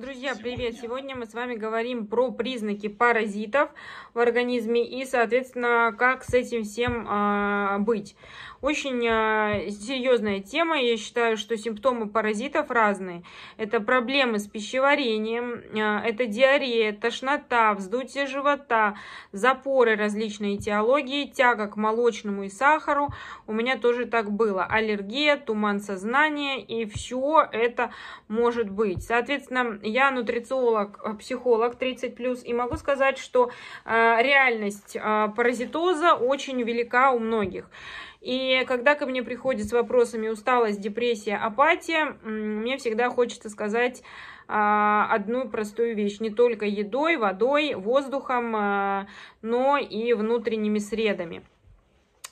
Друзья, привет! Сегодня мы с вами говорим про признаки паразитов в организме и, соответственно, как с этим всем а, быть. Очень а, серьезная тема. Я считаю, что симптомы паразитов разные. Это проблемы с пищеварением, а, это диарея, тошнота, вздутие живота, запоры различные этиологии, тяга к молочному и сахару. У меня тоже так было. Аллергия, туман сознания и все это может быть. Соответственно, я нутрициолог, э, психолог 30+, и могу сказать, что э, реальность э, паразитоза очень велика у многих. И когда ко мне приходят с вопросами усталость, депрессия, апатия, мне всегда хочется сказать одну простую вещь. Не только едой, водой, воздухом, но и внутренними средами.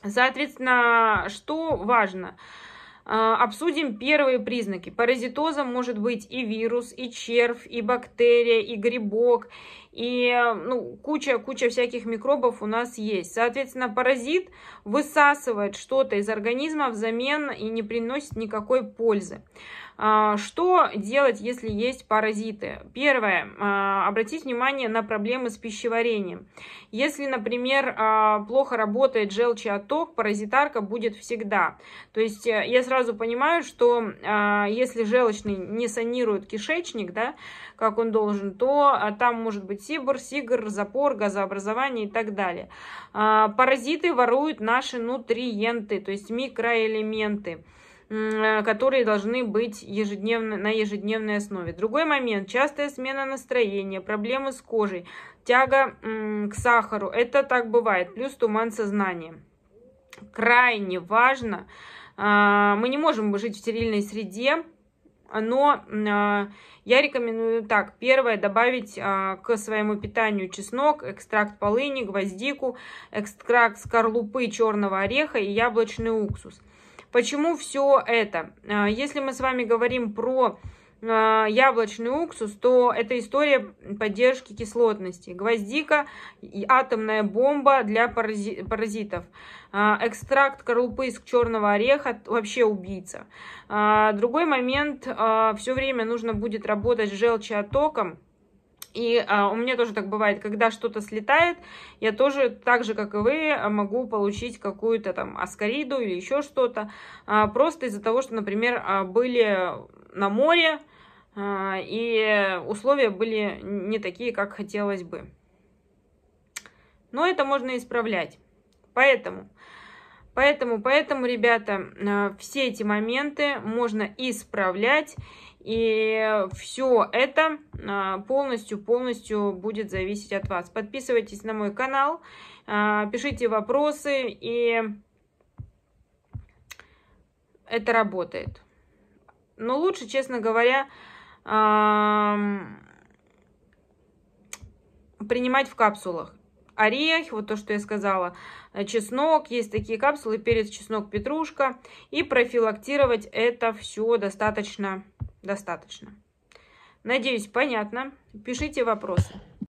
Соответственно, что важно? Важно а, обсудим первые признаки. Паразитозом может быть и вирус, и червь, и бактерия, и грибок, и ну, куча, куча всяких микробов у нас есть. Соответственно, паразит высасывает что-то из организма взамен и не приносит никакой пользы. А, что делать, если есть паразиты? Первое. А, обратить внимание на проблемы с пищеварением. Если, например, а, плохо работает желчный отток, паразитарка будет всегда. То есть э, я сразу понимаю, что если желчный не санирует кишечник, да, как он должен, то там может быть сибор, сигр, запор, газообразование и так далее. Паразиты воруют наши нутриенты, то есть микроэлементы которые должны быть ежедневно, на ежедневной основе. Другой момент. Частая смена настроения, проблемы с кожей, тяга к сахару. Это так бывает. Плюс туман сознания. Крайне важно. А, мы не можем жить в стерильной среде, но э, я рекомендую так. Первое, добавить э, к своему питанию чеснок, экстракт полыни, гвоздику, экстракт скорлупы черного ореха и яблочный уксус. Почему все это? А, если мы с вами говорим про а, яблочный уксус, то это история поддержки кислотности. Гвоздика и атомная бомба для паразитов. А, экстракт корлупы из черного ореха вообще убийца. Другой момент, все время нужно будет работать с желчеотоком и а, у меня тоже так бывает, когда что-то слетает, я тоже, так же, как и вы, а, могу получить какую-то там аскариду или еще что-то. А, просто из-за того, что, например, а, были на море, а, и условия были не такие, как хотелось бы. Но это можно исправлять. Поэтому... Поэтому, поэтому, ребята, а, все эти моменты можно исправлять. И все это полностью-полностью а, будет зависеть от вас. Подписывайтесь на мой канал, а, пишите вопросы, и это работает. Но лучше, честно говоря, принимать в капсулах. Орех, вот то, что я сказала, э, чеснок, есть такие капсулы, перец, чеснок, петрушка. И профилактировать это все достаточно достаточно. Надеюсь, понятно. Пишите вопросы.